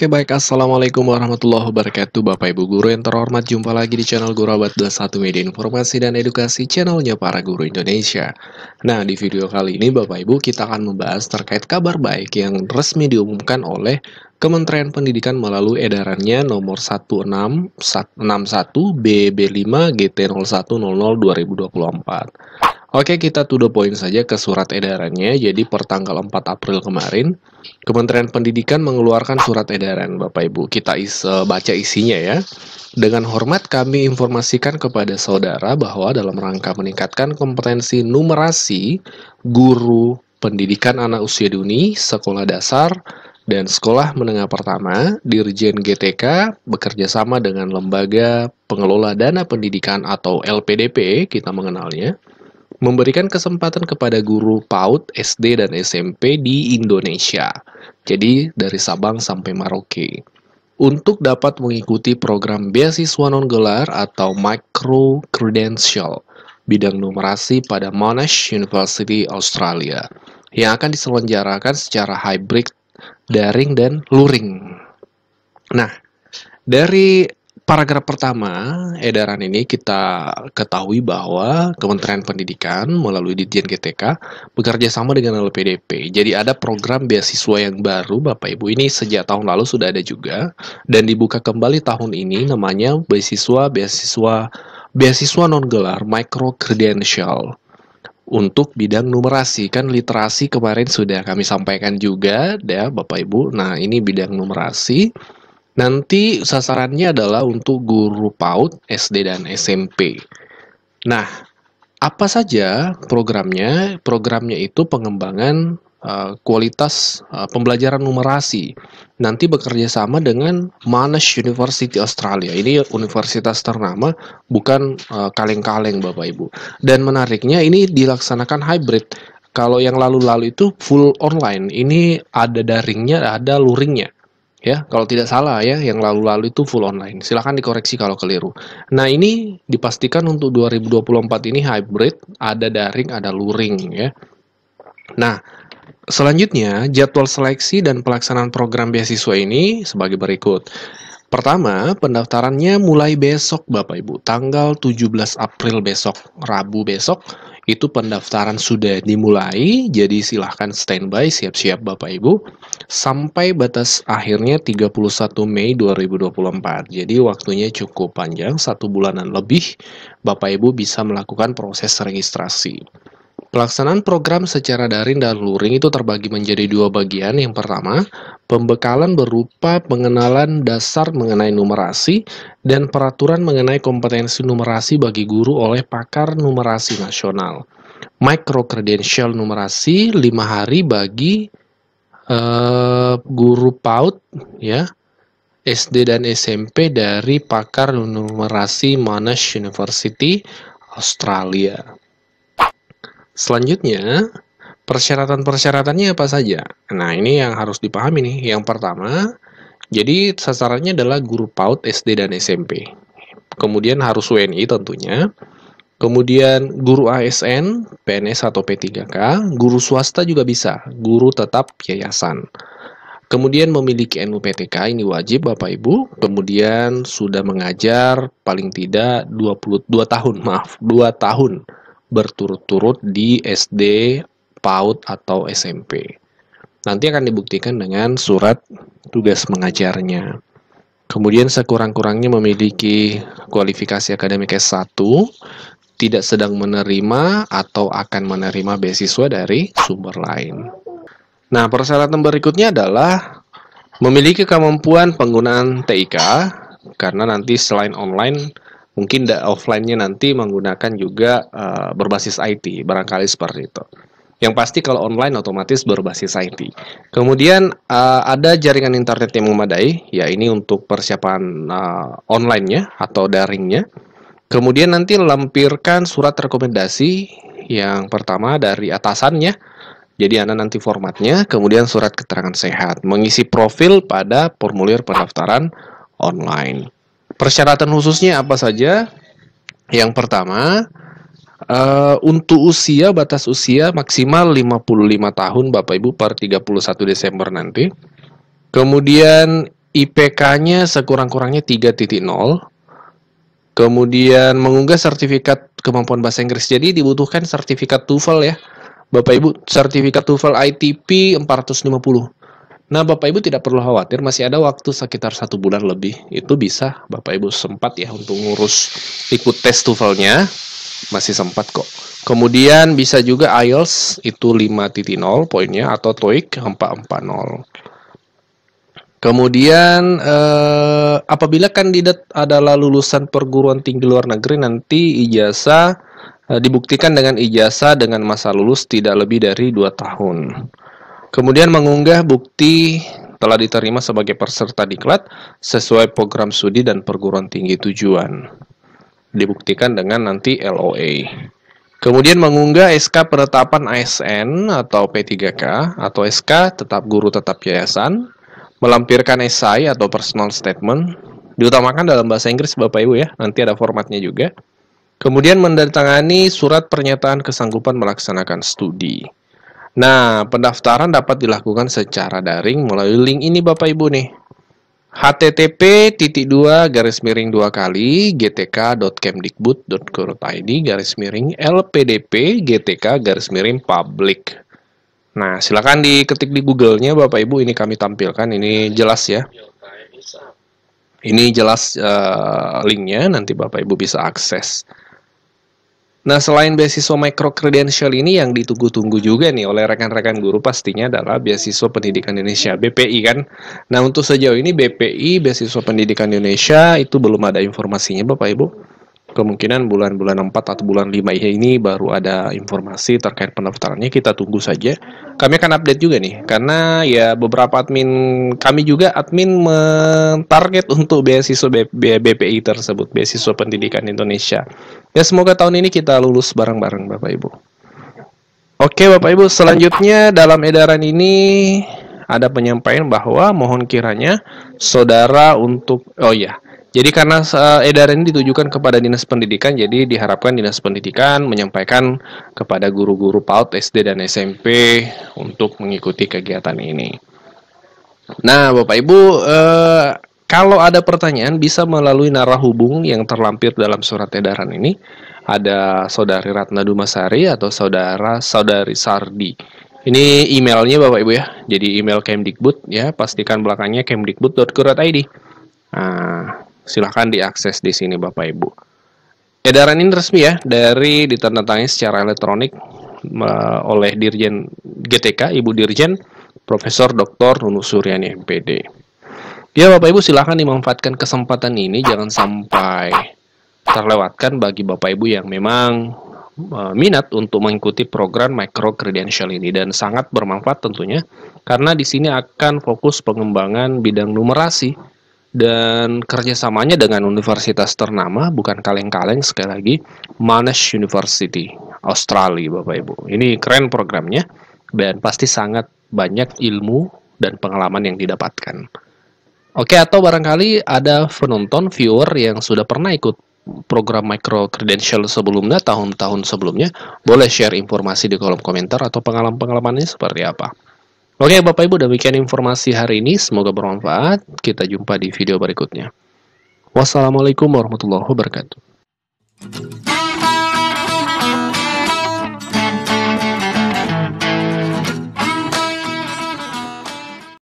Oke baik, Assalamualaikum warahmatullahi wabarakatuh Bapak Ibu Guru yang terhormat Jumpa lagi di channel Guru Abad 21 Media Informasi dan Edukasi Channelnya para guru Indonesia Nah di video kali ini Bapak Ibu kita akan membahas terkait kabar baik Yang resmi diumumkan oleh Kementerian Pendidikan melalui edarannya nomor 1661 BB5 GT0100 2024. Oke, kita to the point saja ke surat edarannya. Jadi per tanggal 4 April kemarin, Kementerian Pendidikan mengeluarkan surat edaran Bapak Ibu. Kita is, uh, baca isinya ya. Dengan hormat kami informasikan kepada saudara bahwa dalam rangka meningkatkan kompetensi numerasi guru pendidikan anak usia dini, sekolah dasar, dan sekolah menengah pertama, Dirjen GTK bekerja sama dengan Lembaga Pengelola Dana Pendidikan atau LPDP, kita mengenalnya, memberikan kesempatan kepada guru PAUD SD dan SMP di Indonesia. Jadi dari Sabang sampai Maroke Untuk dapat mengikuti program beasiswa non gelar atau micro credential bidang numerasi pada Monash University Australia yang akan diselenggarakan secara hybrid daring dan luring. Nah, dari paragraf pertama edaran ini kita ketahui bahwa Kementerian Pendidikan melalui Ditjen GTK bekerja sama dengan LPDP. Jadi ada program beasiswa yang baru Bapak Ibu ini sejak tahun lalu sudah ada juga dan dibuka kembali tahun ini namanya beasiswa beasiswa beasiswa non gelar micro credential untuk bidang numerasi kan literasi kemarin sudah kami sampaikan juga ya Bapak Ibu. Nah, ini bidang numerasi Nanti sasarannya adalah untuk guru PAUD SD dan SMP. Nah, apa saja programnya? Programnya itu pengembangan uh, kualitas uh, pembelajaran numerasi. Nanti bekerja sama dengan Monash University Australia. Ini universitas ternama, bukan eh, kaleng-kaleng uh, Bapak Ibu. Dan menariknya ini dilaksanakan hybrid. Kalau yang lalu-lalu itu full online, ini ada daringnya, ada luringnya ya kalau tidak salah ya yang lalu-lalu itu full online silahkan dikoreksi kalau keliru nah ini dipastikan untuk 2024 ini hybrid ada daring ada luring ya nah selanjutnya jadwal seleksi dan pelaksanaan program beasiswa ini sebagai berikut Pertama, pendaftarannya mulai besok Bapak Ibu, tanggal 17 April besok, Rabu besok, itu pendaftaran sudah dimulai, jadi silahkan standby, siap-siap Bapak Ibu, sampai batas akhirnya 31 Mei 2024. Jadi waktunya cukup panjang, satu bulanan lebih, Bapak Ibu bisa melakukan proses registrasi. Pelaksanaan program secara daring dan luring itu terbagi menjadi dua bagian. Yang pertama, pembekalan berupa pengenalan dasar mengenai numerasi dan peraturan mengenai kompetensi numerasi bagi guru oleh pakar numerasi nasional. Micro credential numerasi 5 hari bagi uh, guru PAUD ya. SD dan SMP dari pakar numerasi Monash University Australia. Selanjutnya, persyaratan-persyaratannya apa saja? Nah, ini yang harus dipahami nih. Yang pertama, jadi sasarannya adalah guru PAUD SD dan SMP. Kemudian harus WNI tentunya. Kemudian guru ASN, PNS atau P3K, guru swasta juga bisa, guru tetap yayasan. Kemudian memiliki NUPTK ini wajib Bapak Ibu, kemudian sudah mengajar paling tidak 22 tahun, maaf, 2 tahun berturut-turut di SD, PAUD, atau SMP. Nanti akan dibuktikan dengan surat tugas mengajarnya. Kemudian sekurang-kurangnya memiliki kualifikasi akademik S1, tidak sedang menerima atau akan menerima beasiswa dari sumber lain. Nah, persyaratan berikutnya adalah memiliki kemampuan penggunaan TIK karena nanti selain online mungkin offline-nya nanti menggunakan juga uh, berbasis IT, barangkali seperti itu. Yang pasti kalau online otomatis berbasis IT. Kemudian uh, ada jaringan internet yang memadai, ya ini untuk persiapan uh, online-nya atau daringnya. Kemudian nanti lampirkan surat rekomendasi yang pertama dari atasannya. Jadi Anda nanti formatnya, kemudian surat keterangan sehat, mengisi profil pada formulir pendaftaran online. Persyaratan khususnya apa saja? Yang pertama, Uh, untuk usia batas usia maksimal 55 tahun Bapak Ibu per 31 Desember nanti. Kemudian IPK-nya sekurang-kurangnya 3.0. Kemudian mengunggah sertifikat kemampuan bahasa Inggris. Jadi dibutuhkan sertifikat TOEFL ya. Bapak Ibu, sertifikat TOEFL ITP 450. Nah, Bapak Ibu tidak perlu khawatir, masih ada waktu sekitar satu bulan lebih. Itu bisa Bapak Ibu sempat ya untuk ngurus ikut tes tuvalnya masih sempat kok. Kemudian bisa juga IELTS itu 5.0 poinnya atau TOEIC 440. Kemudian eh, apabila kandidat adalah lulusan perguruan tinggi luar negeri nanti ijazah eh, dibuktikan dengan ijazah dengan masa lulus tidak lebih dari 2 tahun. Kemudian mengunggah bukti telah diterima sebagai peserta diklat sesuai program studi dan perguruan tinggi tujuan. Dibuktikan dengan nanti LOA. Kemudian mengunggah SK penetapan ASN atau P3K atau SK tetap guru tetap yayasan, melampirkan esai atau personal statement, diutamakan dalam bahasa Inggris Bapak Ibu ya, nanti ada formatnya juga. Kemudian mendatangani surat pernyataan kesanggupan melaksanakan studi. Nah, pendaftaran dapat dilakukan secara daring melalui link ini Bapak Ibu nih. http titik dua garis miring dua kali gtk.kemdikbud.go.id garis miring lpdp gtk garis miring public. Nah, silakan diketik di Google-nya Bapak Ibu, ini kami tampilkan, ini jelas ya. Ini jelas uh, linknya, nanti Bapak Ibu bisa akses. Nah, selain beasiswa micro credential ini yang ditunggu-tunggu juga nih oleh rekan-rekan guru pastinya adalah beasiswa pendidikan Indonesia BPI kan. Nah, untuk sejauh ini BPI beasiswa pendidikan Indonesia itu belum ada informasinya Bapak Ibu kemungkinan bulan-bulan 4 atau bulan 5 ini baru ada informasi terkait pendaftarannya kita tunggu saja kami akan update juga nih karena ya beberapa admin kami juga admin mentarget untuk beasiswa BPI tersebut beasiswa pendidikan Indonesia ya semoga tahun ini kita lulus bareng-bareng Bapak Ibu Oke Bapak Ibu selanjutnya dalam edaran ini ada penyampaian bahwa mohon kiranya saudara untuk oh ya jadi karena eh, edaran ini ditujukan kepada dinas pendidikan, jadi diharapkan dinas pendidikan menyampaikan kepada guru-guru PAUD SD dan SMP untuk mengikuti kegiatan ini. Nah, Bapak Ibu, eh, kalau ada pertanyaan bisa melalui narah hubung yang terlampir dalam surat edaran ini. Ada saudari Ratna Dumasari atau saudara saudari Sardi. Ini emailnya Bapak Ibu ya. Jadi email Kemdikbud ya, pastikan belakangnya kemdikbud.go.id. Nah, silahkan diakses di sini Bapak Ibu. Edaran ini resmi ya dari ditandatangani secara elektronik oleh Dirjen GTK Ibu Dirjen Profesor Dr. Nunu Suryani MPD. Ya Bapak Ibu silahkan dimanfaatkan kesempatan ini jangan sampai terlewatkan bagi Bapak Ibu yang memang minat untuk mengikuti program micro credential ini dan sangat bermanfaat tentunya karena di sini akan fokus pengembangan bidang numerasi dan kerjasamanya dengan universitas ternama bukan kaleng-kaleng sekali lagi Monash University Australia Bapak Ibu ini keren programnya dan pasti sangat banyak ilmu dan pengalaman yang didapatkan Oke atau barangkali ada penonton viewer yang sudah pernah ikut program micro credential sebelumnya tahun-tahun sebelumnya boleh share informasi di kolom komentar atau pengalaman-pengalamannya seperti apa Oke Bapak Ibu demikian informasi hari ini, semoga bermanfaat. Kita jumpa di video berikutnya. Wassalamualaikum warahmatullahi wabarakatuh.